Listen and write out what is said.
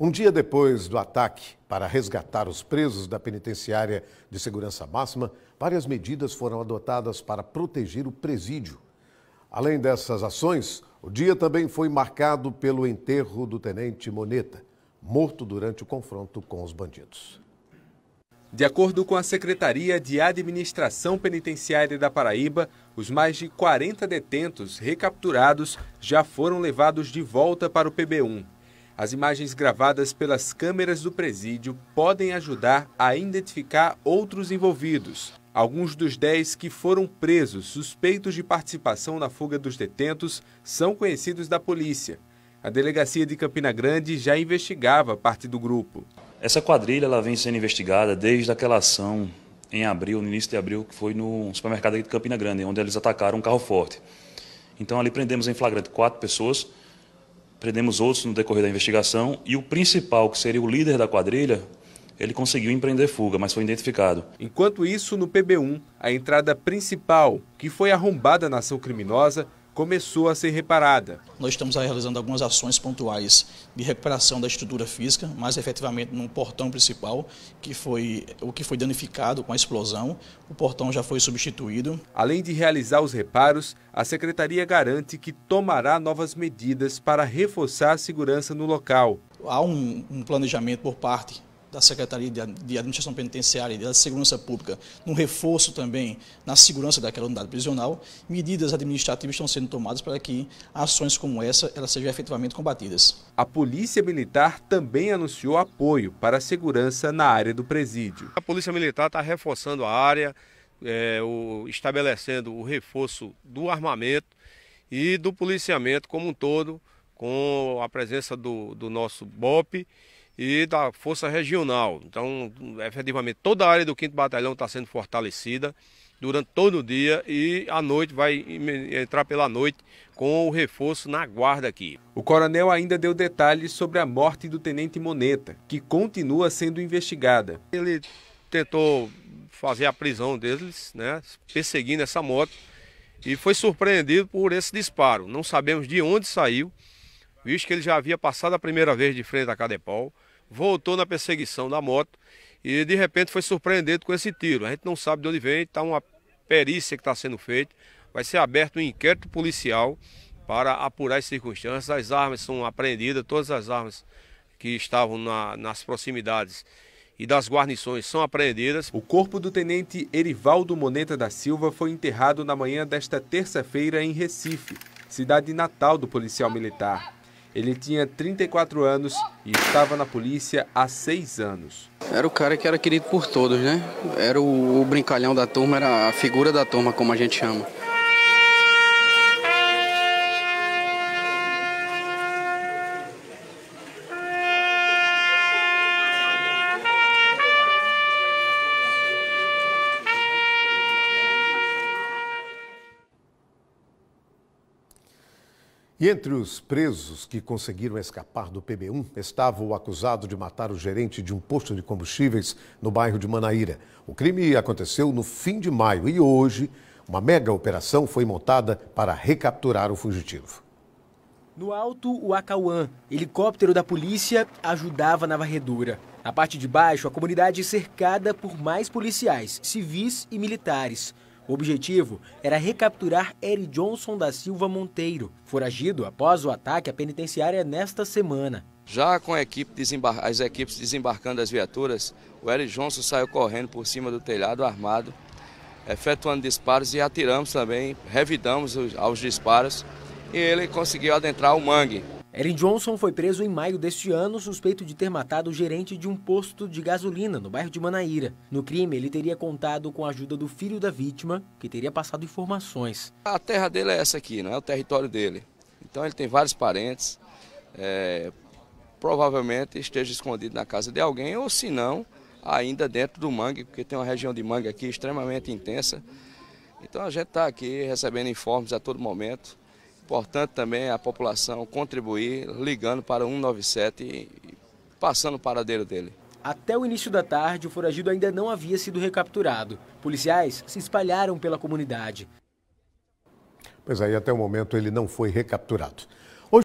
Um dia depois do ataque para resgatar os presos da penitenciária de segurança máxima, várias medidas foram adotadas para proteger o presídio. Além dessas ações, o dia também foi marcado pelo enterro do tenente Moneta, morto durante o confronto com os bandidos. De acordo com a Secretaria de Administração Penitenciária da Paraíba, os mais de 40 detentos recapturados já foram levados de volta para o PB1. As imagens gravadas pelas câmeras do presídio podem ajudar a identificar outros envolvidos. Alguns dos 10 que foram presos suspeitos de participação na fuga dos detentos são conhecidos da polícia. A delegacia de Campina Grande já investigava parte do grupo. Essa quadrilha ela vem sendo investigada desde aquela ação em abril, no início de abril, que foi no supermercado de Campina Grande, onde eles atacaram um carro forte. Então ali prendemos em flagrante quatro pessoas prendemos outros no decorrer da investigação e o principal, que seria o líder da quadrilha, ele conseguiu empreender fuga, mas foi identificado. Enquanto isso, no PB1, a entrada principal, que foi arrombada na ação criminosa, começou a ser reparada. Nós estamos realizando algumas ações pontuais de recuperação da estrutura física, mas efetivamente no portão principal, que foi o que foi danificado com a explosão, o portão já foi substituído. Além de realizar os reparos, a secretaria garante que tomará novas medidas para reforçar a segurança no local. Há um, um planejamento por parte da Secretaria de Administração Penitenciária e da Segurança Pública, no reforço também na segurança daquela unidade prisional, medidas administrativas estão sendo tomadas para que ações como essa elas sejam efetivamente combatidas. A Polícia Militar também anunciou apoio para a segurança na área do presídio. A Polícia Militar está reforçando a área, é, o, estabelecendo o reforço do armamento e do policiamento como um todo, com a presença do, do nosso BOP e da Força Regional. Então, efetivamente, toda a área do 5 Batalhão está sendo fortalecida durante todo o dia e à noite vai entrar pela noite com o reforço na guarda aqui. O coronel ainda deu detalhes sobre a morte do tenente Moneta, que continua sendo investigada. Ele tentou fazer a prisão deles, né, perseguindo essa moto e foi surpreendido por esse disparo. Não sabemos de onde saiu visto que ele já havia passado a primeira vez de frente à Cadepol, voltou na perseguição da moto e de repente foi surpreendido com esse tiro. A gente não sabe de onde vem, está uma perícia que está sendo feita, vai ser aberto um inquérito policial para apurar as circunstâncias. As armas são apreendidas, todas as armas que estavam na, nas proximidades e das guarnições são apreendidas. O corpo do tenente Erivaldo Moneta da Silva foi enterrado na manhã desta terça-feira em Recife, cidade natal do policial militar. Ele tinha 34 anos e estava na polícia há seis anos. Era o cara que era querido por todos, né? Era o, brincalhão da turma, era a figura da turma, como a gente chama. E entre os presos que conseguiram escapar do PB1 estava o acusado de matar o gerente de um posto de combustíveis no bairro de Manaíra. O crime aconteceu no fim de maio e hoje uma mega operação foi montada para recapturar o fugitivo. No alto, o Acauã, helicóptero da polícia, ajudava na varredura. Na parte de baixo, a comunidade cercada por mais policiais, civis e militares. O objetivo era recapturar Eric Johnson da Silva Monteiro, foragido após o ataque à penitenciária nesta semana. Já com equipe desembar... as equipes desembarcando as viaturas, o Eric Johnson saiu correndo por cima do telhado armado, efetuando disparos e atiramos também, revidamos os... aos disparos e ele conseguiu adentrar o mangue. Erin Johnson foi preso em maio deste ano, suspeito de ter matado o gerente de um posto de gasolina no bairro de Manaíra. No crime, ele teria contado com a ajuda do filho da vítima, que teria passado informações. A terra dele é essa aqui, não é o território dele. Então ele tem vários parentes, é, provavelmente esteja escondido na casa de alguém, ou se não, ainda dentro do mangue, porque tem uma região de mangue aqui extremamente intensa. Então a gente está aqui recebendo informes a todo momento. Importante também a população contribuir ligando para 197 e passando o paradeiro dele. Até o início da tarde, o foragido ainda não havia sido recapturado. Policiais se espalharam pela comunidade. Pois aí, até o momento, ele não foi recapturado.